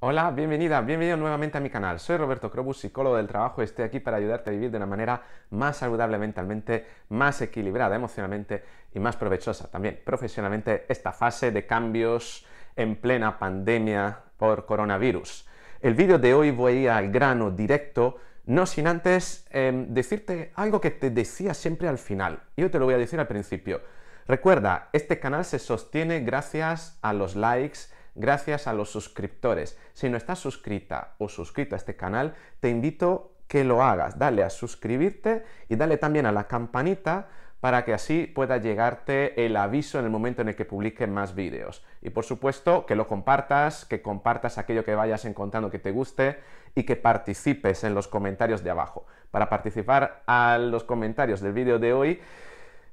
Hola, bienvenida, bienvenido nuevamente a mi canal. Soy Roberto Crobus, psicólogo del trabajo, y estoy aquí para ayudarte a vivir de una manera más saludable mentalmente, más equilibrada emocionalmente y más provechosa también profesionalmente esta fase de cambios en plena pandemia por coronavirus. El vídeo de hoy voy ir al grano directo, no sin antes em, decirte algo que te decía siempre al final. Yo te lo voy a decir al principio. Recuerda, este canal se sostiene gracias a los likes, gracias a los suscriptores. Si no estás suscrita o suscrito a este canal, te invito que lo hagas. Dale a suscribirte y dale también a la campanita para que así pueda llegarte el aviso en el momento en el que publique más vídeos. Y por supuesto, que lo compartas, que compartas aquello que vayas encontrando que te guste y que participes en los comentarios de abajo. Para participar a los comentarios del vídeo de hoy,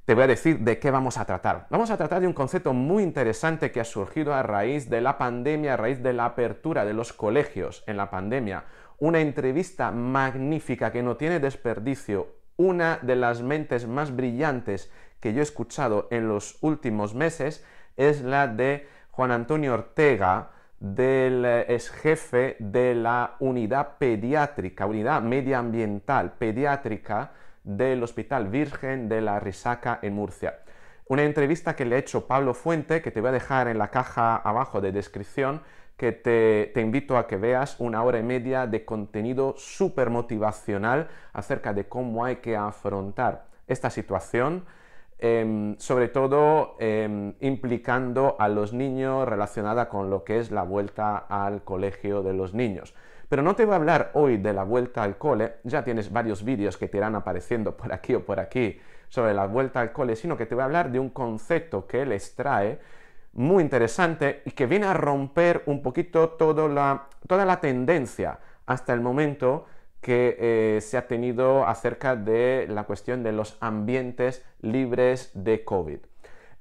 te voy a decir de qué vamos a tratar. Vamos a tratar de un concepto muy interesante que ha surgido a raíz de la pandemia, a raíz de la apertura de los colegios en la pandemia. Una entrevista magnífica que no tiene desperdicio, una de las mentes más brillantes que yo he escuchado en los últimos meses es la de Juan Antonio Ortega, del exjefe eh, jefe de la unidad pediátrica, unidad medioambiental pediátrica del Hospital Virgen de la Risaca en Murcia. Una entrevista que le ha hecho Pablo Fuente, que te voy a dejar en la caja abajo de descripción, que te, invito a que veas una hora y media de contenido súper motivacional acerca de cómo hay que afrontar esta situación, em, sobre todo em, implicando a los niños relacionada con lo que es la vuelta al colegio de los niños. Pero no te voy a hablar hoy de la vuelta al cole, ya tienes varios vídeos que te irán apareciendo por aquí o por aquí sobre la vuelta al cole, sino que te voy a hablar de un concepto que él extrae muy interesante y que viene a romper un poquito toda la tendencia hasta el momento que eh, se ha tenido acerca de la cuestión de los ambientes libres de COVID.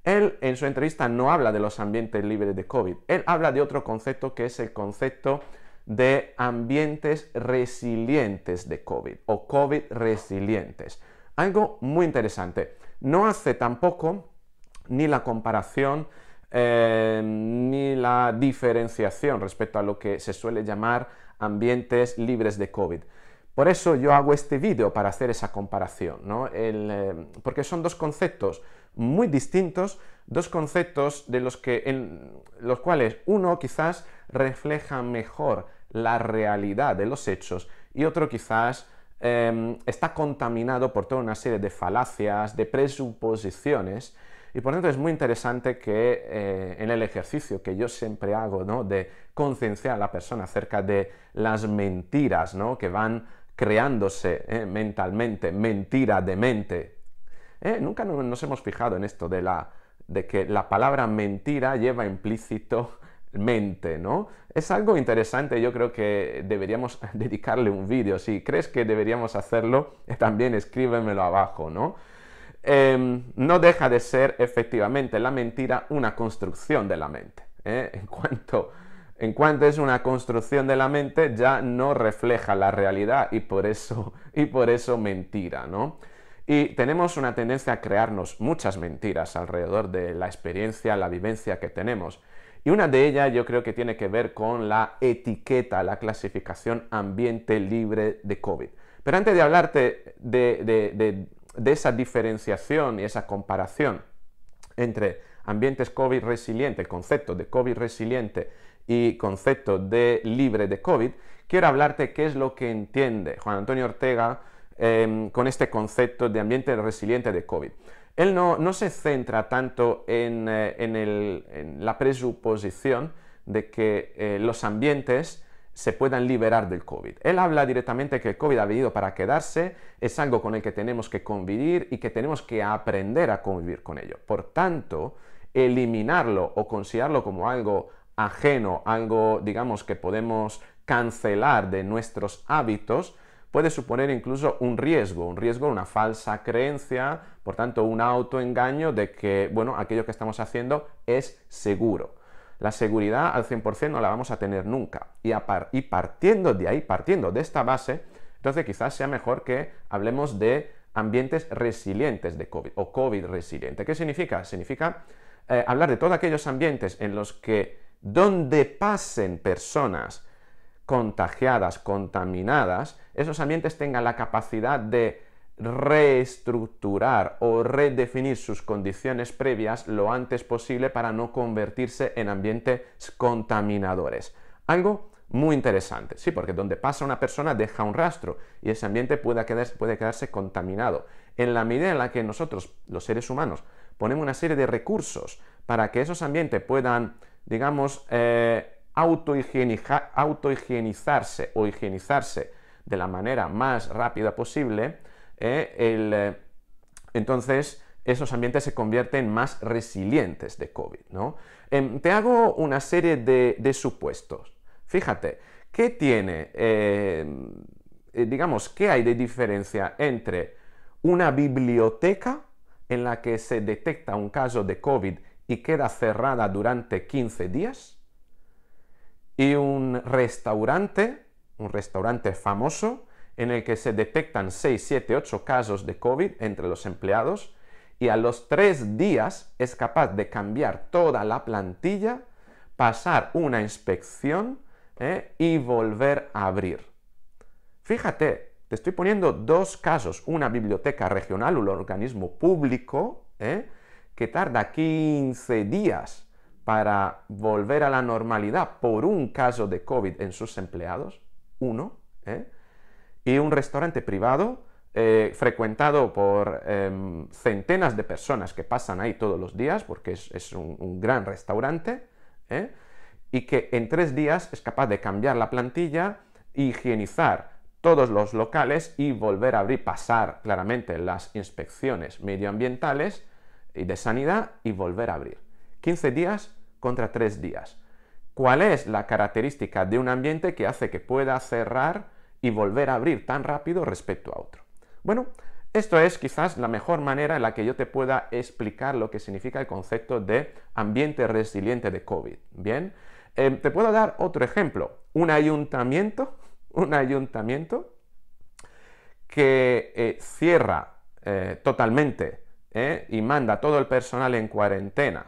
Él en su entrevista no habla de los ambientes libres de COVID, él habla de otro concepto que es el concepto de ambientes resilientes de COVID o COVID resilientes. Algo muy interesante. No hace tampoco ni la comparación eh, ni la diferenciación respecto a lo que se suele llamar ambientes libres de COVID. Por eso yo hago este vídeo para hacer esa comparación, eh, porque son dos conceptos muy distintos, dos conceptos de los, que, en, los cuales uno quizás refleja mejor la realidad de los hechos y otro quizás em, está contaminado por toda una serie de falacias, de presuposiciones, y por tanto es muy interesante que eh, en el ejercicio que yo siempre hago, De concienciar a la persona acerca de las mentiras, ¿no? Que van creándose ¿eh? mentalmente, mentira de mente. ¿Eh? nunca nos hemos fijado en esto de, la, de que la palabra mentira lleva implícito mente, ¿no? Es algo interesante, yo creo que deberíamos dedicarle un vídeo. Si crees que deberíamos hacerlo, eh, también escríbemelo abajo, ¿no? Em, no deja de ser efectivamente la mentira una construcción de la mente. En cuanto en cuanto es una construcción de la mente, ya no refleja la realidad y por eso, y por eso mentira, ¿no? Y tenemos una tendencia a crearnos muchas mentiras alrededor de la experiencia, la vivencia que tenemos. Y una de ellas yo creo que tiene que ver con la etiqueta, la clasificación ambiente libre de COVID. Pero antes de hablarte de, esa diferenciación y esa comparación entre ambientes COVID resiliente, el concepto de COVID resiliente y concepto de libre de COVID, quiero hablarte qué es lo que entiende Juan Antonio Ortega em, con este concepto de ambiente resiliente de COVID. Él no, se centra tanto en, eh, en, la presuposición de que eh, los ambientes se puedan liberar del COVID. Él habla directamente que el COVID ha venido para quedarse, es algo con el que tenemos que convivir y que tenemos que aprender a convivir con ello. Por tanto, eliminarlo o considerarlo como algo ajeno, algo, digamos, que podemos cancelar de nuestros hábitos, puede suponer incluso un riesgo, un riesgo, una falsa creencia, por tanto, un autoengaño de que, bueno, aquello que estamos haciendo es seguro. La seguridad al 100% no la vamos a tener nunca. Y, partiendo de ahí, partiendo de esta base, entonces quizás sea mejor que hablemos de ambientes resilientes de COVID o COVID resiliente. ¿Qué significa? Significa eh, hablar de todos aquellos ambientes en los que donde pasen personas contagiadas, contaminadas, esos ambientes tengan la capacidad de reestructurar o redefinir sus condiciones previas lo antes posible para no convertirse en ambientes contaminadores. Algo muy interesante, sí, porque donde pasa una persona deja un rastro y ese ambiente puede quedarse, puede quedarse contaminado. En la medida en la que nosotros, los seres humanos, ponemos una serie de recursos para que esos ambientes puedan digamos, eh, autohigienizarse o higienizarse de la manera más rápida posible, eh, eh, entonces esos ambientes se convierten más resilientes de COVID. ¿no? Em, te hago una serie de, de supuestos. Fíjate, ¿qué tiene, eh, digamos, qué hay de diferencia entre una biblioteca en la que se detecta un caso de COVID y queda cerrada durante 15 días. Y un restaurante, un restaurante famoso, en el que se detectan 6, 7, 8 casos de COVID entre los empleados y a los 3 días es capaz de cambiar toda la plantilla, pasar una inspección eh, y volver a abrir. Fíjate, te estoy poniendo dos casos, una biblioteca regional, un organismo público, eh, que tarda 15 días para volver a la normalidad por un caso de COVID en sus empleados, uno, ¿eh? y un restaurante privado eh, frecuentado por em, centenas de personas que pasan ahí todos los días, porque es, un, un, gran restaurante, ¿eh? y que en tres días es capaz de cambiar la plantilla, higienizar todos los locales y volver a abrir, pasar claramente las inspecciones medioambientales, y de sanidad y volver a abrir. 15 días contra 3 días. ¿Cuál es la característica de un ambiente que hace que pueda cerrar y volver a abrir tan rápido respecto a otro? Bueno, esto es quizás la mejor manera en la que yo te pueda explicar lo que significa el concepto de ambiente resiliente de COVID. Bien, eh, te puedo dar otro ejemplo. Un ayuntamiento, un ayuntamiento que eh, cierra eh, totalmente ¿eh? y manda todo el personal en cuarentena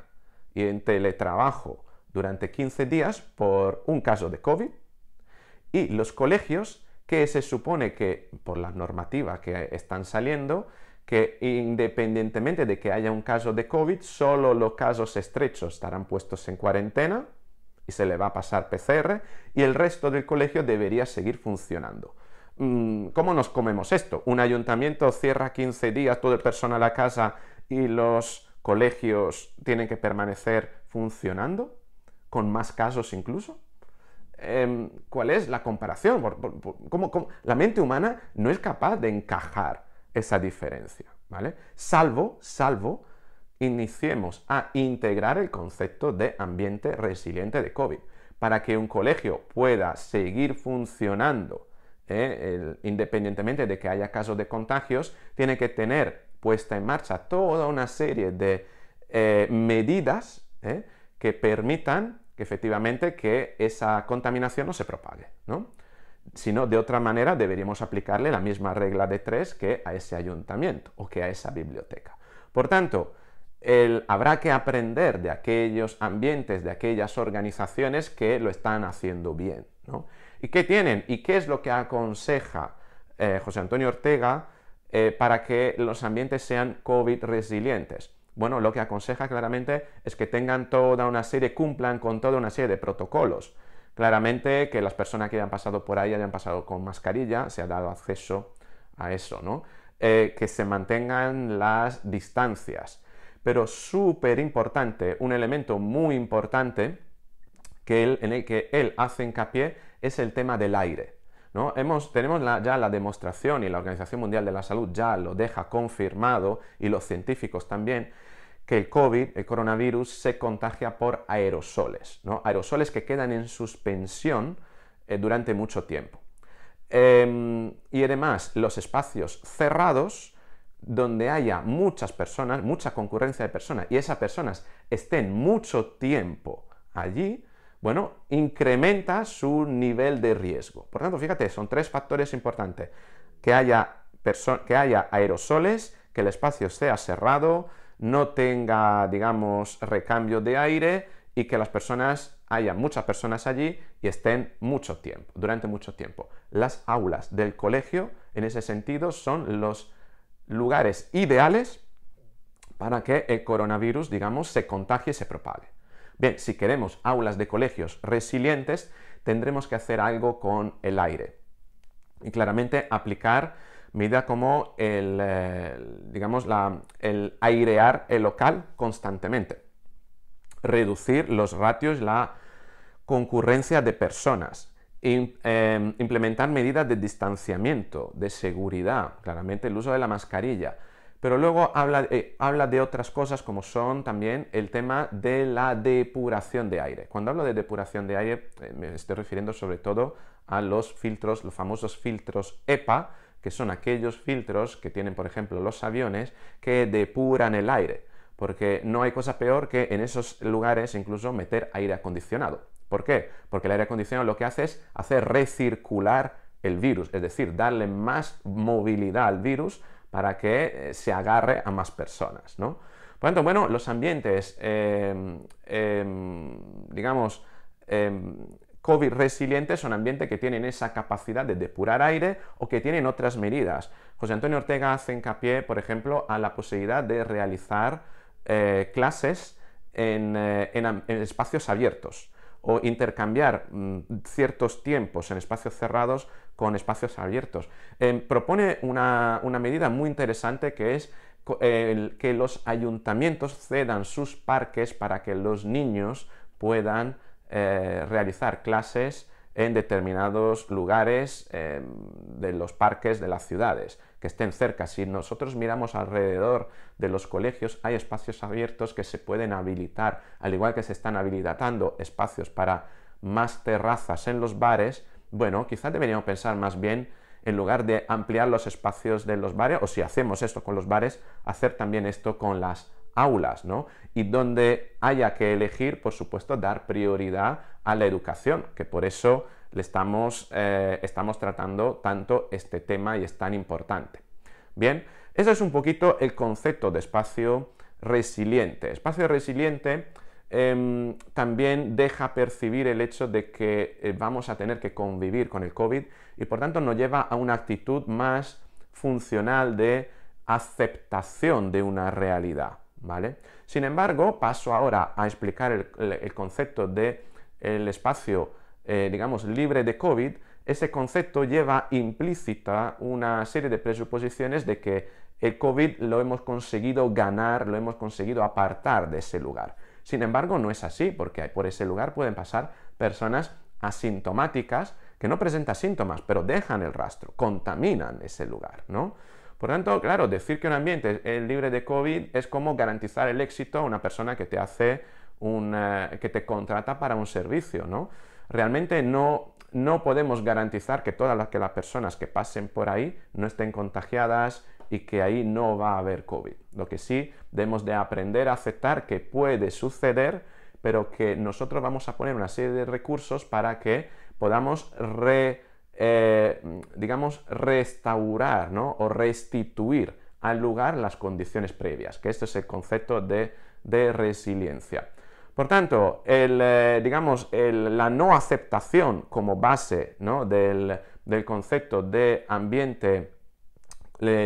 y en teletrabajo durante 15 días por un caso de COVID, y los colegios que se supone que, por la normativa que están saliendo, que independientemente de que haya un caso de COVID, solo los casos estrechos estarán puestos en cuarentena y se le va a pasar PCR y el resto del colegio debería seguir funcionando. Mm, ¿cómo nos comemos esto? Un ayuntamiento cierra 15 días, toda persona a la casa y los colegios tienen que permanecer funcionando, con más casos incluso. Em, ¿Cuál es la comparación? La mente humana no es capaz de encajar esa diferencia, ¿vale? Salvo, salvo, iniciemos a integrar el concepto de ambiente resiliente de COVID, para que un colegio pueda seguir funcionando ¿eh? independientemente de que haya casos de contagios, tiene que tener puesta en marcha toda una serie de eh, medidas ¿eh? que permitan que efectivamente que esa contaminación no se propague, ¿no? Sino de otra manera deberíamos aplicarle la misma regla de tres que a ese ayuntamiento o que a esa biblioteca. Por tanto, habrá que aprender de aquellos ambientes, de aquellas organizaciones que lo están haciendo bien, ¿Y qué tienen? ¿Y qué es lo que aconseja eh, José Antonio Ortega eh, para que los ambientes sean COVID resilientes? Bueno, lo que aconseja claramente es que tengan toda una serie, cumplan con toda una serie de protocolos. Claramente que las personas que hayan pasado por ahí hayan pasado con mascarilla, se ha dado acceso a eso, ¿no? Eh, que se mantengan las distancias. Pero súper importante, un elemento muy importante en el que él hace hincapié es el tema del aire. ¿no? tenemos ya la demostración y la Organización Mundial de la Salud ya lo deja confirmado y los científicos también que el COVID, el coronavirus, se contagia por aerosoles, ¿no? aerosoles que quedan en suspensión eh, durante mucho tiempo. Em, y además, los espacios cerrados, donde haya muchas personas, mucha concurrencia de personas, y esas personas estén mucho tiempo allí, bueno, incrementa su nivel de riesgo. Por tanto, fíjate, son tres factores importantes. Que haya, que haya aerosoles, que el espacio sea cerrado, no tenga, digamos, recambio de aire y que las personas, haya muchas personas allí y estén mucho tiempo, durante mucho tiempo. Las aulas del colegio, en ese sentido, son los lugares ideales para que el coronavirus, digamos, se contagie y se propague. Bien, si queremos aulas de colegios resilientes, tendremos que hacer algo con el aire. Y claramente aplicar medidas como el, eh, digamos, la, el airear el local constantemente. Reducir los ratios, la concurrencia de personas. Em, implementar medidas de distanciamiento, de seguridad, claramente el uso de la mascarilla pero luego eh, habla, de otras cosas como son también el tema de la depuración de aire. Cuando hablo de depuración de aire eh, me estoy refiriendo sobre todo a los filtros, los famosos filtros EPA, que son aquellos filtros que tienen, por ejemplo, los aviones que depuran el aire. Porque no hay cosa peor que en esos lugares incluso meter aire acondicionado. ¿Por qué? Porque el aire acondicionado lo que hace es hacer recircular el virus, es decir, darle más movilidad al virus para que eh, se agarre a más personas, ¿no? Por tanto, bueno, los ambientes, em, em, digamos, em, COVID resilientes son ambientes que tienen esa capacidad de depurar aire o que tienen otras medidas. José Antonio Ortega hace hincapié, por ejemplo, a la posibilidad de realizar eh, clases eh, en, espacios abiertos o intercambiar mm, ciertos tiempos en espacios cerrados con espacios abiertos. Eh, propone una, medida muy interesante que es eh, que los ayuntamientos cedan sus parques para que los niños puedan eh, realizar clases en determinados lugares de los parques de las ciudades que estén cerca. Si nosotros miramos alrededor de los colegios, hay espacios abiertos que se pueden habilitar, al igual que se están habilitando espacios para más terrazas en los bares, bueno, quizás deberíamos pensar más bien en lugar de ampliar los espacios de los bares, o si hacemos esto con los bares, hacer también esto con las aulas, ¿no? Y donde haya que elegir, por supuesto, dar prioridad a la educación, que por eso le estamos, eh, estamos tratando tanto este tema y es tan importante. Bien, eso es un poquito el concepto de espacio resiliente. Espacio resiliente Em, también deja percibir el hecho de que eh, vamos a tener que convivir con el COVID y por tanto nos lleva a una actitud más funcional de aceptación de una realidad, ¿vale? Sin embargo, paso ahora a explicar el, concepto de el espacio, eh, digamos, libre de COVID. Ese concepto lleva implícita una serie de presuposiciones de que el COVID lo hemos conseguido ganar, lo hemos conseguido apartar de ese lugar. Sin embargo, no es así, porque por ese lugar pueden pasar personas asintomáticas que no presentan síntomas, pero dejan el rastro, contaminan ese lugar, ¿no? Por tanto, claro, decir que un ambiente es libre de COVID es como garantizar el éxito a una persona que te hace un, eh, que te contrata para un servicio, ¿no? Realmente no, podemos garantizar que todas las personas que pasen por ahí no estén contagiadas, y que ahí no va a haber COVID. Lo que sí debemos de aprender a aceptar que puede suceder, pero que nosotros vamos a poner una serie de recursos para que podamos eh, digamos, restaurar o restituir al lugar las condiciones previas, que este es el concepto de, resiliencia. Por tanto, el, eh, digamos, la no aceptación como base del, del concepto de ambiente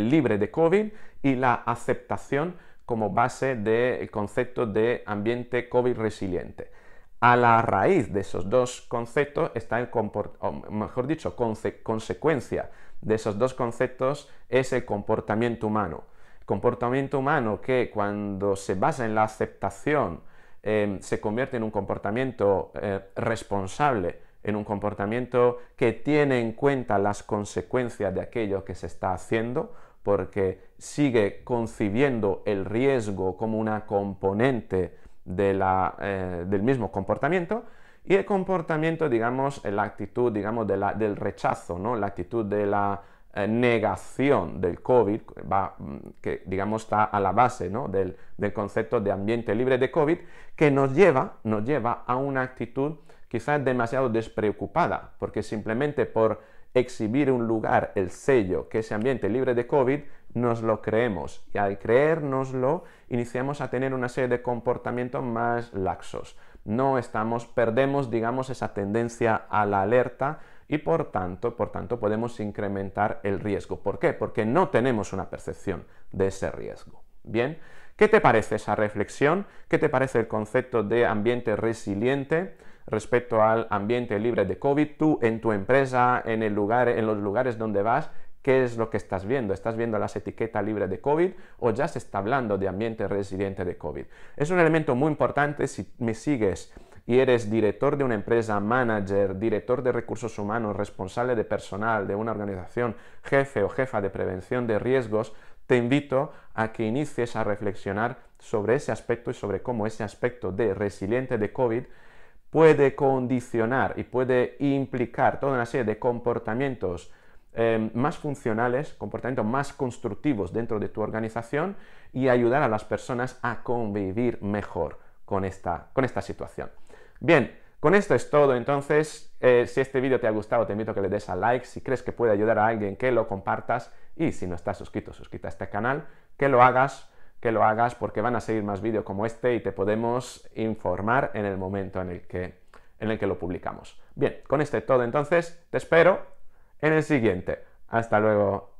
libre de COVID y la aceptación como base del concepto de ambiente COVID resiliente. A la raíz de esos dos conceptos está el o mejor dicho, consecuencia de esos dos conceptos es el comportamiento humano. Comportamiento humano que cuando se basa en la aceptación eh, se convierte en un comportamiento eh, responsable en un comportamiento que tiene en cuenta las consecuencias de aquello que se está haciendo, porque sigue concibiendo el riesgo como una componente eh, del mismo comportamiento, y el comportamiento, digamos, la actitud, digamos, del rechazo, la actitud de la eh, negación del COVID, mm, que digamos está a la base del, concepto de ambiente libre de COVID, que nos lleva, nos lleva a una actitud quizás demasiado despreocupada, porque simplemente por exhibir un lugar, el sello, que ese ambiente libre de COVID, nos lo creemos. Y al creérnoslo, iniciamos a tener una serie de comportamientos más laxos. No estamos, perdemos, digamos, esa tendencia a la alerta y por tanto, por tanto, podemos incrementar el riesgo. ¿Por qué? Porque no tenemos una percepción de ese riesgo. Bien, ¿qué te parece esa reflexión? ¿Qué te parece el concepto de ambiente resiliente? respecto al ambiente libre de COVID, tú en tu empresa, en, el lugar, en los lugares donde vas, ¿qué es lo que estás viendo? ¿Estás viendo las etiquetas libres de COVID o ya se está hablando de ambiente resiliente de COVID? Es un elemento muy importante si me sigues y eres director de una empresa, manager, director de recursos humanos, responsable de personal de una organización, jefe o jefa de prevención de riesgos, te invito a que inicies a reflexionar sobre ese aspecto y sobre cómo ese aspecto de resiliente de COVID puede condicionar y puede implicar toda una serie de comportamientos em, más funcionales, comportamientos más constructivos dentro de tu organización y ayudar a las personas a convivir mejor con esta, situación. Bien, con esto es todo, entonces, eh, si este vídeo te ha gustado, te invito a que le des a like, si crees que puede ayudar a alguien, que lo compartas y si no estás suscrito, suscríbete a este canal, que lo hagas que lo hagas porque van a seguir más vídeos como este y te podemos informar en el momento en el que, en el que lo publicamos. Bien, con este todo entonces, te espero en el siguiente. Hasta luego.